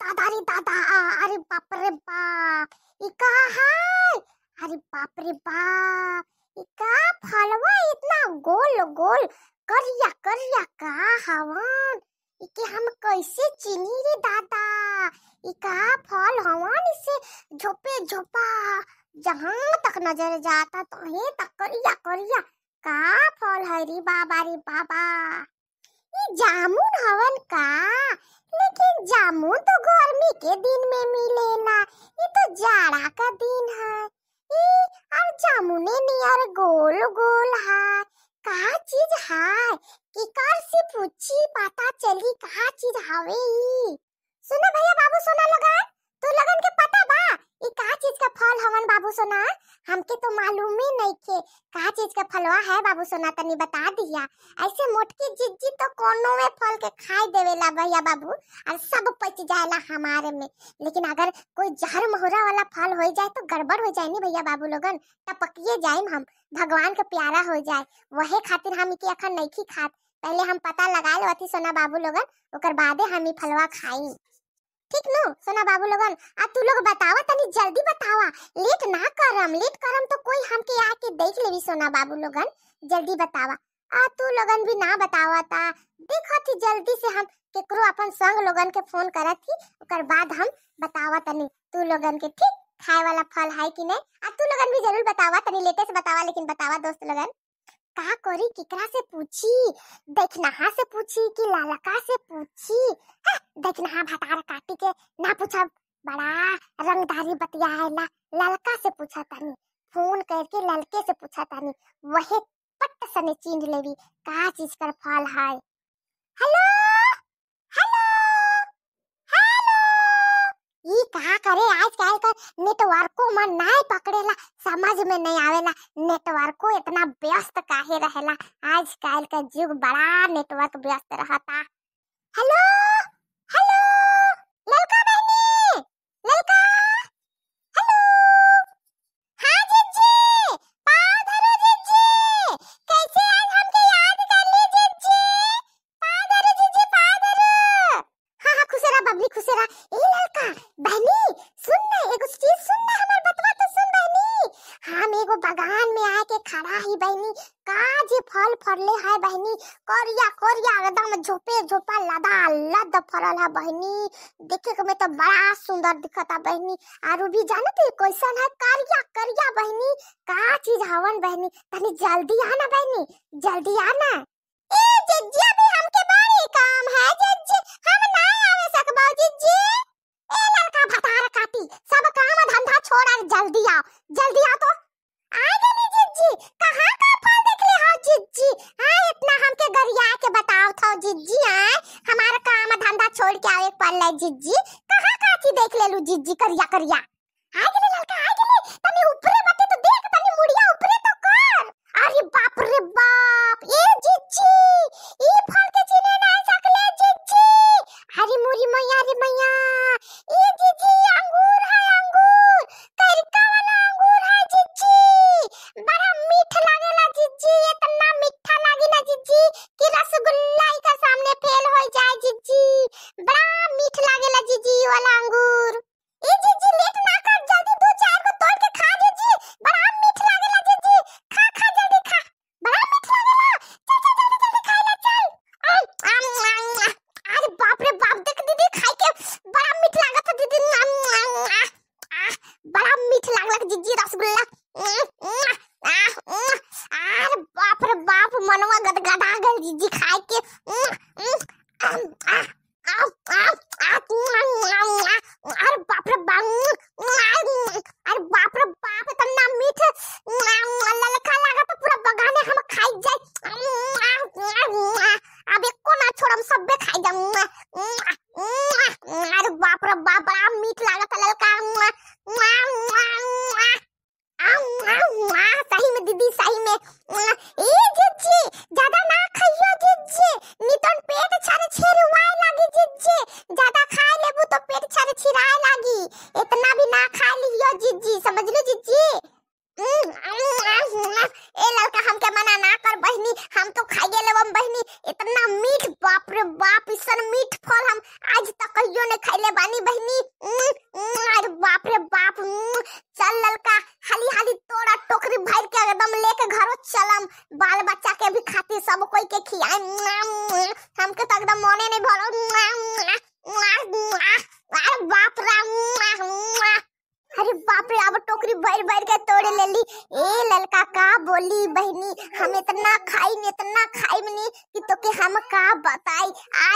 दादा रे दादा अरे बाप रे बाप ये कहाँ है अरे बाप रे बाप ये का फलवा इतना गोल गोल करिया करिया का हवन इके हम कैसे चीनी रे दादा ये का फल हवन से झोपे झोपा जहां तक नजर जाता तो तक करिया करिया का फल है रे बाबा रे बाबा ये जामुन हवन का लेकिन जामुन तो गर्मी के दिन में मिले ना ये तो जाड़ा का दिन है ये और जामुने नियर गोल गोल है का चीज है कि कर से पूछी पता चली का चीज हवे ई सुनो भैया बाबू सोना लगा तो लगन के पता बा ये का चीज का फल हवन बाबू सोना हमके तो मालूम ही नहीं थे का चीज का फलवा है बाबू सोना तनी बता दिया ऐसे मोटकी जिज्जी तो कोनो में फल के खाई देवेला भैया बाबू और सब पच जाएला हमारे में लेकिन अगर कोई जहर मोहरा वाला फल हो जाए तो गड़बड़ हो जाए नी भैया बाबू लोगन पकिए जाए हम भगवान का प्यारा हो जाए वही खातिर हम के अखन नहीं खात पहले हम पता लगा लो अति सोना बाबू लोगन ओकर बादे हम फलवा खाई ठीक नो सोना बाबू लोगन आ तू लोग बतावा तनी जल्दी बतावा लेट ना करम लेट करम तो कोई हमके आके देख लेवी सोना बाबू लोगन जल्दी बतावा आ तू लोगन भी ना बतावा ता देखा थी जल्दी से हम केकरो अपन संग लोगन के फोन करत थी ओकर बाद हम बतावा तनी तू लोगन के ठीक खाए वाला फल है कि नहीं आ तू लोगन भी जरूर बतावा तनी लेटेस्ट बतावा लेकिन बतावा दोस्त लोगन का करी किकरा से पूछी देखनहा से पूछी कि लालका से पूछी हाँ, देखनहा भटार काटी के ना पूछा बड़ा रंगदारी बतिया है ना ललका से पूछा तनी फोन करके ललके से पूछा तनी वही पट सने चीज लेवी का चीज कर फल है हेलो कहा करे आजकल का नेटवर्को में ना पकड़ेला समझ में नहीं आवेला नेटवर्को इतना व्यस्त काहे रहेला आजकल का युग बड़ा नेटवर्क व्यस्त रहता हेलो पब्लिक खुश रहा ए लड़का बहनी सुन ना एगो चीज सुन ना हमर बतवा तो सुन बहनी हम एगो बगान में के खड़ा ही बहनी का जे फल फरले है बहनी करिया करिया एकदम झोपे झोपा लदा लद फरल है बहनी देखे के में तो बड़ा सुंदर दिखता बहनी आरू भी जानत है कैसन है करिया करिया बहनी का चीज हवन बहनी तनी जल्दी आना बहनी जल्दी आना ए जज्जिया भी हमके बड़ी काम है जज्जी हम छोड़ के आओ एक पाल लाए जिज्जी कहाँ काची देख ले लू जिज्जी करिया करिया अरे बाप रे बाप अरे बाप रे बाप इतना मीठ ललका लगा तो पूरा बगाने हम खाई जाए अबे कोना छोड़म सबे खाई जाऊं सन मीठ फल हम आज तक कहियो ने खैले बानी बहनी अरे बाप रे बाप चल ललका हाली हाली तोरा टोकरी भर के एकदम लेके घरो चलम बाल बच्चा के भी खाती सब कोई के खियाए हमके तो एकदम मोने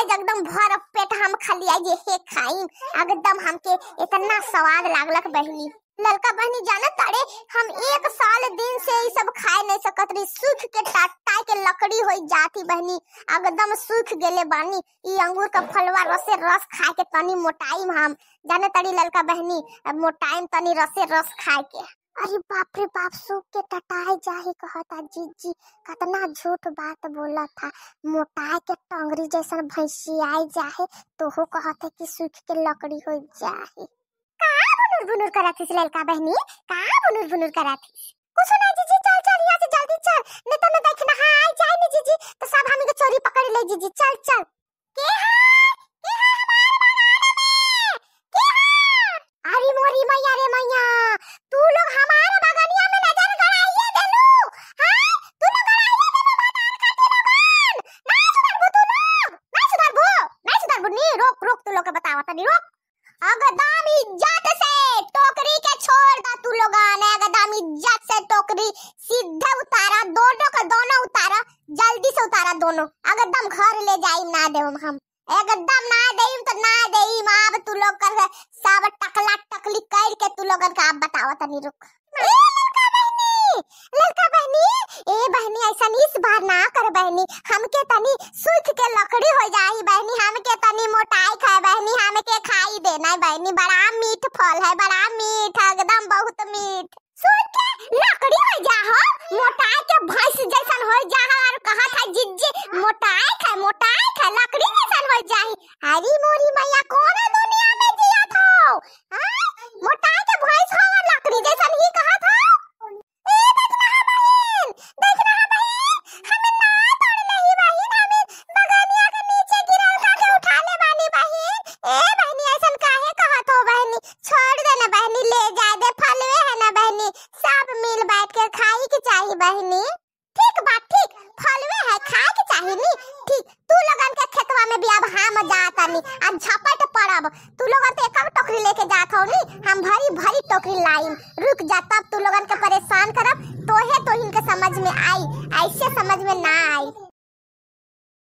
आज एकदम भर पेट हम खाली आज हे खाई एकदम हमके इतना स्वाद लागलक बहनी ललका बहनी जानत तारे हम एक साल दिन से ये सब खाए नहीं सकत रही सूख के टाटा के लकड़ी हो जाती बहनी एकदम सूख गेले बानी ई अंगूर का फलवा रस से रस खाए के तनी मोटाई हम जानत तारी ललका बहनी अब मोटाई तनी रस से रस खाए के अरे बाप रे बाप सूख के टटाए जाही कहता जी कतना झूठ बात बोला था मोटा के टंगरी जैसा आई जाहे तो तोहो कहते कि सूख के लकड़ी हो जाहे का बुनुर बुनुर करत इस ललका बहनी का बुनुर बुनुर करत कुछ ना जी जी चल चल यहां से जल्दी चल नहीं तो मैं देखना हां आई जाए ना जी तो सब हम के चोरी पकड़ ले जी जी चल चल के हाय अरे मोरी मैया रे मैया तू लोग हमारे बगनिया में नजर गड़ाइए देनु हां तू लोग गड़ाइए देनु बादान खाते लोगन ना सुधरबो तू लोग ना सुधरबो ना सुधरबो नी रोक रोक तू लोग के बतावा तनी रोक अगर दाम इज्जत से टोकरी के छोड़ दा तू लोग आने अगर दाम इज्जत से टोकरी सीधा उतारा दोनों का दोनों उतारा जल्दी से उतारा दोनों अगर दम घर ले जाई ना देव हम ए गद्दा ना देई तो ना देई अब तू लोग कर सब टकला टकली कर के तू लोगन का आप बताओ तनी रुक ए लड़का बहनी लड़का बहनी ए बहनी ऐसा नहीं इस बार ना कर बहनी हम के तनी सूख के लकड़ी हो जाई बहनी हम के तनी मोटाई खाए बहनी हम के खाई देना बहनी बड़ा मीठ फल है बड़ा मीठ एकदम बहुत मीठ सूख के लकड़ी हो जा हो मोटाई के भैंस जैसा हो जा हो और कहा था जिज्जी मोटाई खाए मोटाई खाए लकड़ी जाए हरी मोरी मैया कौन रउआ में भी अब हम जातानी अब झपट पड़ब तू लोग तो एकम टोकरी लेके जात हवनी हम भरी भरी टोकरी लाइन रुक जा तब तू लोगन के परेशान करब तोहे तो इनके समझ में आई ऐसे समझ में ना आई